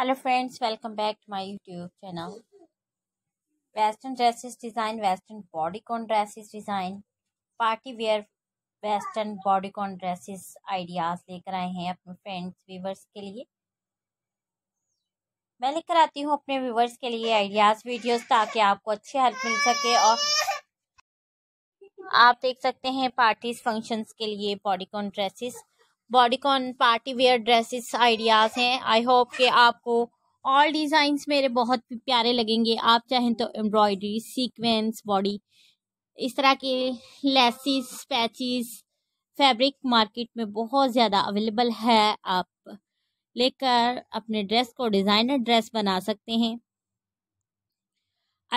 hello friends welcome back to my YouTube channel western dresses design western bodycon dresses design party wear western bodycon dresses ideas लेकर आए हैं अपने friends viewers के लिए मैं लेकर आती हूँ अपने व्यूवर्स के लिए आइडियाज़ वीडियोस ताकि आपको अच्छी हेल्प मिल सके और आप देख सकते हैं पार्टीज फंक्शंस के लिए bodycon dresses bodycon party wear dresses ideas हैं आई होप कि आपको ऑल डिज़ाइंस मेरे बहुत प्यारे लगेंगे आप चाहें तो एम्ब्रॉयडरी सीक्वेंस बॉडी इस तरह के लेसिस पैचिस फैब्रिक मार्केट में बहुत ज़्यादा अवेलेबल है आप लेकर अपने ड्रेस को डिज़ाइनर ड्रेस बना सकते हैं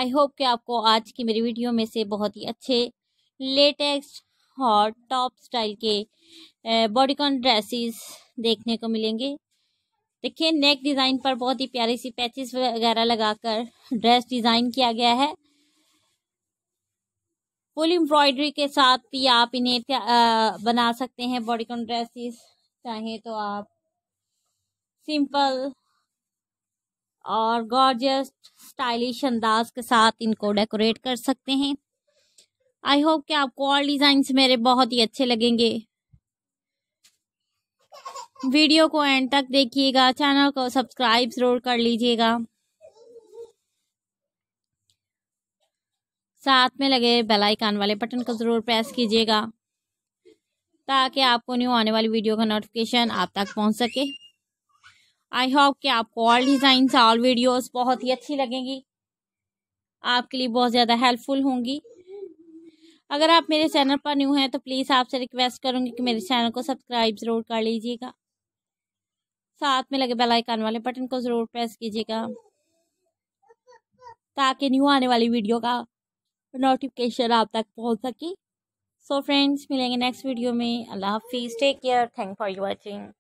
आई होप कि आपको आज की मेरी वीडियो में से बहुत ही अच्छे लेटेस्ट हॉट टॉप स्टाइल के बॉडीकॉन ड्रेसेस देखने को मिलेंगे देखिए नेक डिज़ाइन पर बहुत ही प्यारी सी पैचेस वगैरह लगाकर ड्रेस डिज़ाइन किया गया है फुल एम्ब्रॉयडरी के साथ भी आप इन्हें बना सकते हैं बॉडीकॉन ड्रेसेस चाहे तो आप सिंपल और गॉर्जस्ट स्टाइलिश अंदाज के साथ इनको डेकोरेट कर सकते हैं आई होप कि आपको ऑल डिजाइन मेरे बहुत ही अच्छे लगेंगे वीडियो को एंड तक देखिएगा चैनल को सब्सक्राइब ज़रूर कर लीजिएगा साथ में लगे बेल आइकन वाले बटन को ज़रूर प्रेस कीजिएगा ताकि आपको न्यू आने वाली वीडियो का नोटिफिकेशन आप तक पहुंच सके आई होप कि आपको ऑल डिजाइन ऑल वीडियोस बहुत ही अच्छी लगेंगी आपके लिए बहुत ज़्यादा हेल्पफुल होंगी अगर आप मेरे चैनल पर न्यू हैं तो प्लीज़ आपसे रिक्वेस्ट करूँगी कि मेरे चैनल को सब्सक्राइब ज़रूर कर लीजिएगा साथ में लगे बेल आइकन वाले बटन को ज़रूर प्रेस कीजिएगा ताकि न्यू आने वाली वीडियो का नोटिफिकेशन आप तक पहुंच सके सो फ्रेंड्स मिलेंगे नेक्स्ट वीडियो में अल्लाह हाफिज़ take care thank for you watching